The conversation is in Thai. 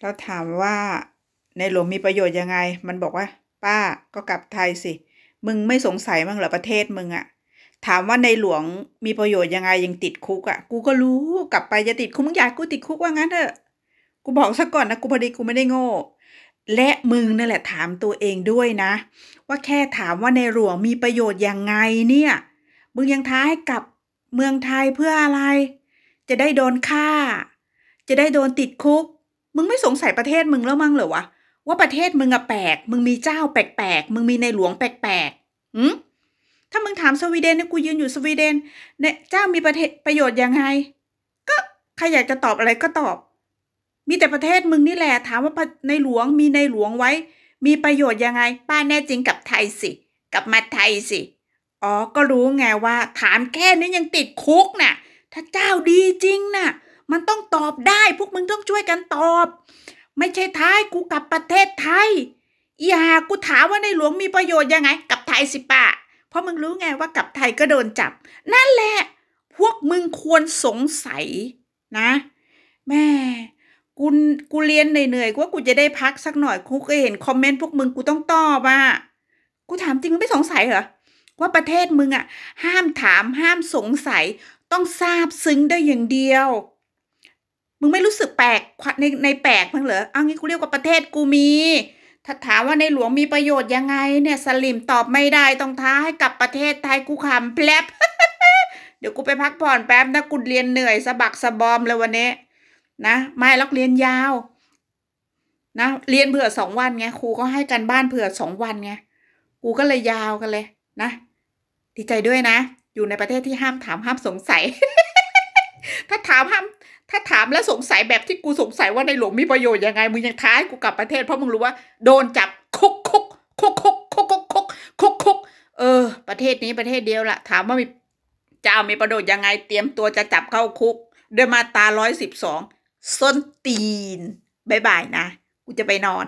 เราถามว่าในหลวงมีประโยชน์ยังไง มันบอกว่า ป้าก็กลับไทยสิ มึงไม่สงสัยมั้งเหรอ ประเทศมึงอะ ถามว่าในหลวงมีประโยชน์ยังไงยังติดคุกอะ กูก็รู้กลับไปจะติดคุกมึงอยากกูติดคุกว่างั้นเถอะ กูบอกซะก่อนนะ กูพอดีกูไม่ได้โง่ และมึงนั่นแหละถามตัวเองด้วยนะ ว่าแค่ถามว่าในหลวงมีประโยชน์ยังไงเนี่ย มึงยังท้าให้กลับเมืองไทยเพื่ออะไร จะได้โดนฆ่า จะได้โดนติดคุกมึงไม่สงสัยประเทศมึงแล้วมั้งเหรอวะว่าประเทศมึงอะแปลกมึงมีเจ้าแปลกๆมึงมีในหลวงแปลกๆอืมถ้ามึงถามสวีเดนเนี่ยกูยืนอยู่สวีเดน เนี่ย เจ้ามีประเทศประโยชน์ยังไง ก็ใครอยากจะตอบอะไรก็ตอบ มีแต่ประเทศมึงนี่แหละถามว่าในหลวงมีในหลวงไว้ มีประโยชน์ยังไง ป้าแน่จริงกับไทยสิ กับมาไทยสิอ๋อ ก็รู้ไงว่า ถามแค่นี้ยังติดคุกนะ่ะ ถ้าเจ้าดีจริงนะ่ะมันต้องตอบได้พวกมึงต้องช่วยกันตอบ ไม่ใช่ท้ายกูกลับประเทศไทยอย่ากูถามว่าในหลวงมีประโยชน์ ยังไงกลับไทยสิป่ะเพราะมึงรู้ไงว่ากลับไทยก็โดนจับ นั่นแหละ พวกมึงควรสงสัยนะ แม่ กูกูเรียนเหนื่อยๆว่ากูจะได้พักสักหน่อยกูก็เห็นคอมเมนต์พวกมึงกูต้องตอบอ่ะกูถามจริงมึงไม่สงสัยเหรอว่าประเทศมึงอ่ะห้ามถามห้ามสงสัยต้องทราบซึ้งได้อย่างเดียวมึงไม่รู้สึกแปลกในในแปลกมั้งเหรอ เอางี้กูเรียกว่าประเทศกูมี ถ้าถามว่าในหลวงมีประโยชน์ยังไง เนี่ย สลิมตอบไม่ได้ต้องท้าให้กลับประเทศไทยกูขำแผลบเดี๋ยวกูไปพักผ่อนแป๊บนะกูเรียนเหนื่อยสะบักสะบอมเลยวันนี้ นะไม่ล็อกเรียนยาว นะเรียนเผื่อสองวันไงครูก็ให้กันบ้านเผื่อสองวันไงกูก็เลยยาวกันเลย นะดีใจด้วยนะอยู่ในประเทศที่ห้ามถามห้ามสงสัย ถ้าถามห้ามถ้าถามแล้วสงสัยแบบที่กูสงสัยว่าในหลวงมีประโยชน์ยังไงมึงยังท้ายกูกลับประเทศเพราะมึงรู้ว่าโดนจับคุกคุกคุกคุกคุกคุกคุกคุกคุกเออประเทศนี้ประเทศเดียวละถามว่ามีจะเอามีประโยชน์ยังไงเตรียมตัวจะจับเข้าคุกดยมาตราร้อยสิบสองส้นตีนบายบายนะกูจะไปนอน